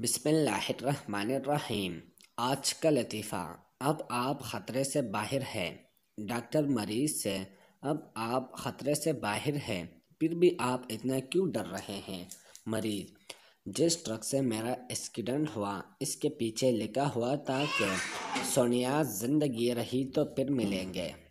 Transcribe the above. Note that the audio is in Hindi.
बिस्मिल्लाहिर्रहमानिर्रहीम आज का लतीफ़ा अब आप ख़तरे से बाहर है डॉक्टर मरीज से अब आप ख़तरे से बाहर है फिर भी आप इतना क्यों डर रहे हैं मरीज जिस ट्रक से मेरा एक्सीडेंट हुआ इसके पीछे लिखा हुआ था कि सोनिया ज़िंदगी रही तो फिर मिलेंगे